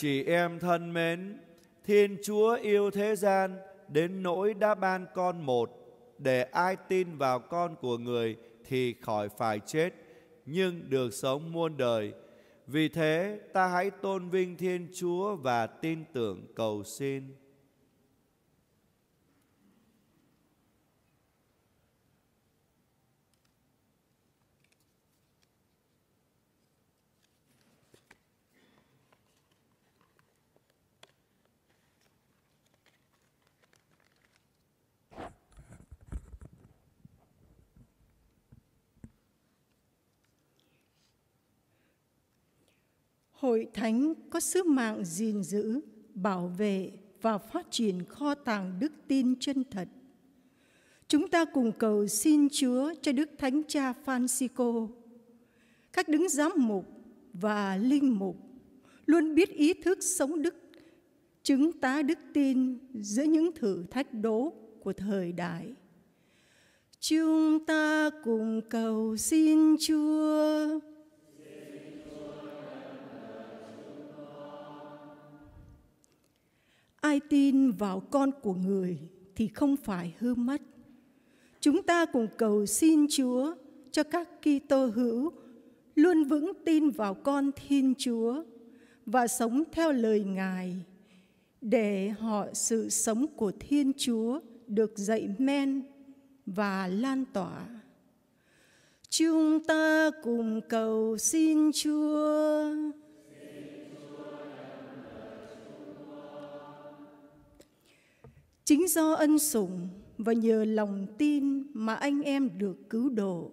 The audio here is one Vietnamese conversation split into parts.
chị em thân mến, Thiên Chúa yêu thế gian đến nỗi đã ban con một để ai tin vào con của người thì khỏi phải chết nhưng được sống muôn đời. Vì thế ta hãy tôn vinh Thiên Chúa và tin tưởng cầu xin. Hội Thánh có sứ mạng gìn giữ, bảo vệ và phát triển kho tàng đức tin chân thật. Chúng ta cùng cầu xin Chúa cho Đức Thánh Cha Francisco, các đứng giám mục và linh mục luôn biết ý thức sống đức, chứng tá đức tin giữa những thử thách đố của thời đại. Chúng ta cùng cầu xin Chúa Ai tin vào con của người thì không phải hư mất. Chúng ta cùng cầu xin Chúa cho các Kitô hữu luôn vững tin vào con Thiên Chúa và sống theo lời Ngài để họ sự sống của Thiên Chúa được dạy men và lan tỏa. Chúng ta cùng cầu xin Chúa. Chính do ân sủng và nhờ lòng tin mà anh em được cứu độ.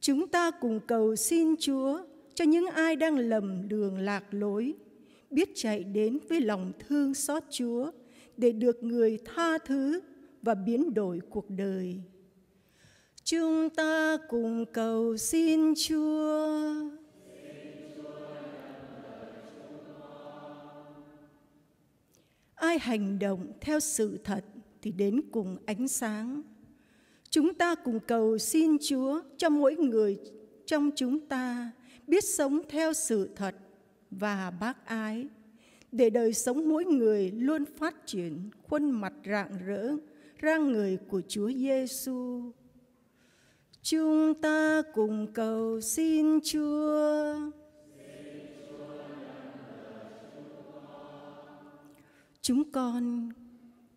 Chúng ta cùng cầu xin Chúa cho những ai đang lầm đường lạc lối, biết chạy đến với lòng thương xót Chúa để được người tha thứ và biến đổi cuộc đời. Chúng ta cùng cầu xin Chúa. ai hành động theo sự thật thì đến cùng ánh sáng. Chúng ta cùng cầu xin Chúa cho mỗi người trong chúng ta biết sống theo sự thật và bác ái để đời sống mỗi người luôn phát triển khuôn mặt rạng rỡ ra người của Chúa Giêsu. Chúng ta cùng cầu xin Chúa. Chúng con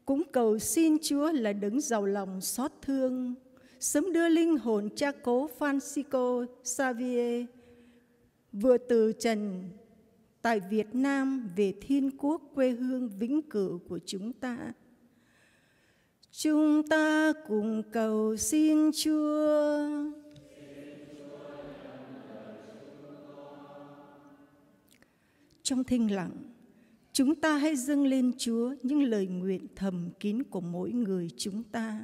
cũng cầu xin Chúa là đứng giàu lòng xót thương, sớm đưa linh hồn cha cố Francisco Xavier vừa từ trần tại Việt Nam về thiên quốc quê hương vĩnh cửu của chúng ta. Chúng ta cùng cầu xin Chúa. Trong thinh lặng, chúng ta hãy dâng lên Chúa những lời nguyện thầm kín của mỗi người chúng ta.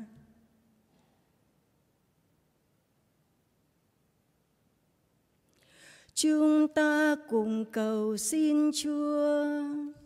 Chúng ta cùng cầu xin Chúa.